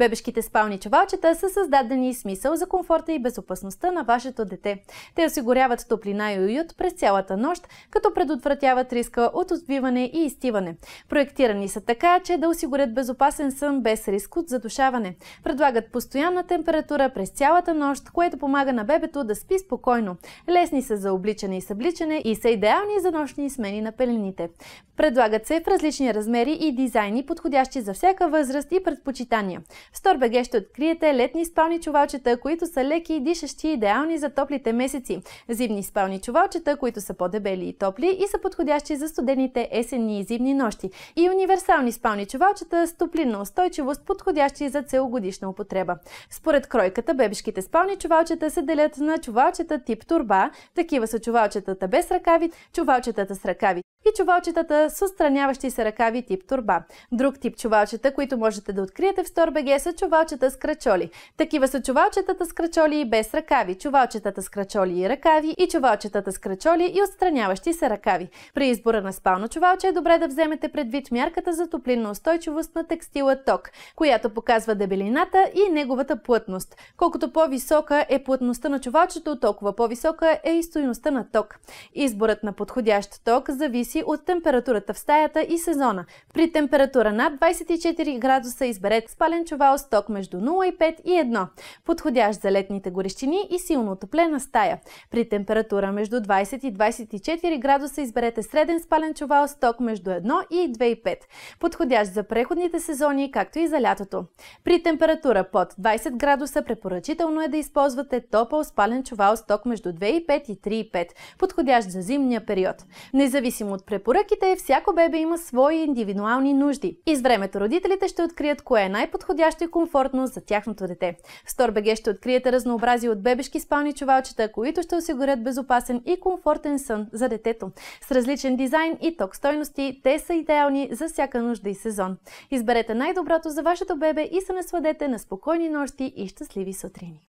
Бебешките спални чувалчета са създадени с мисъл за комфорта и безопасността на вашето дете. Те осигуряват топлина и уют през цялата нощ, като предотвратяват риска от отбиване и изтиване. Проектирани са така, че да осигурят безопасен сън без риск от задушаване. Предлагат постоянна температура през цялата нощ, което помага на бебето да спи спокойно. Лесни са за обличане и събличане и са идеални за нощни смени на пелените. Предлагат се в различни размери и дизайни, подходящи за всяка възраст и предпочитания. В Store.bg ще откриете летни спални чувалчета, които са леки и дишащи, идеални за топлите месеци. Зимни спални чувалчета, които са по-дебели и топли и са подходящи за студените есенни и зимни нощи. И универсални спални чувалчета с топлинна устойчивост, подходящи за целогодишна употреба. Според кройката, бебешките спални чувалчета се делят на чувалчета тип турба. Такива са чувалчетата без ръкави, чувалчетата с ръкави и чувалчетата с отстраняващи се ръкави тип турба. Друг тип чувалчета, които можете да откриете в StoreBG са чувалчета с крачоли. Такива са чувалчетата с крачоли и без ръкави, чувалчетата с крачоли и ръкави и чувалчетата с крачоли и отстраняващи се ръкави. При избора на спално чувалче е добре да вземете предвид мярката за топлинна устойчивост на текстила ток, която показва дебелината и неговата плътност. Колкото по-висока е плътността на чувалчето, толкова по-висока е и стоиността на ток. Изборът на подходящ ток зависи зависи от температурата в стаята и сезона. При температура над 24 градуса изберете спален чувал с ток между 0,5 и 1, подходящ за летните горещини и силно отоплена стая. При температура между 20 и 24 градуса изберете среден спален чувал с ток между 1 и 2,5, подходящ за преходните сезони, както и за лятото. При температура под 20 градуса препоръчително е да използвате топъл спален чувал с ток между 2,5 и 3,5, подходящ за зимния период. Независимо от препоръките е всяко бебе има свои индивидуални нужди и с времето родителите ще открият кое е най-подходящо и комфортно за тяхното дете. В StoreBG ще откриете разнообразие от бебешки спални чувалчета, които ще осигурят безопасен и комфортен сън за детето. С различен дизайн и ток стойности, те са идеални за всяка нужда и сезон. Изберете най-доброто за вашето бебе и се насладете на спокойни нощи и щастливи сутрини.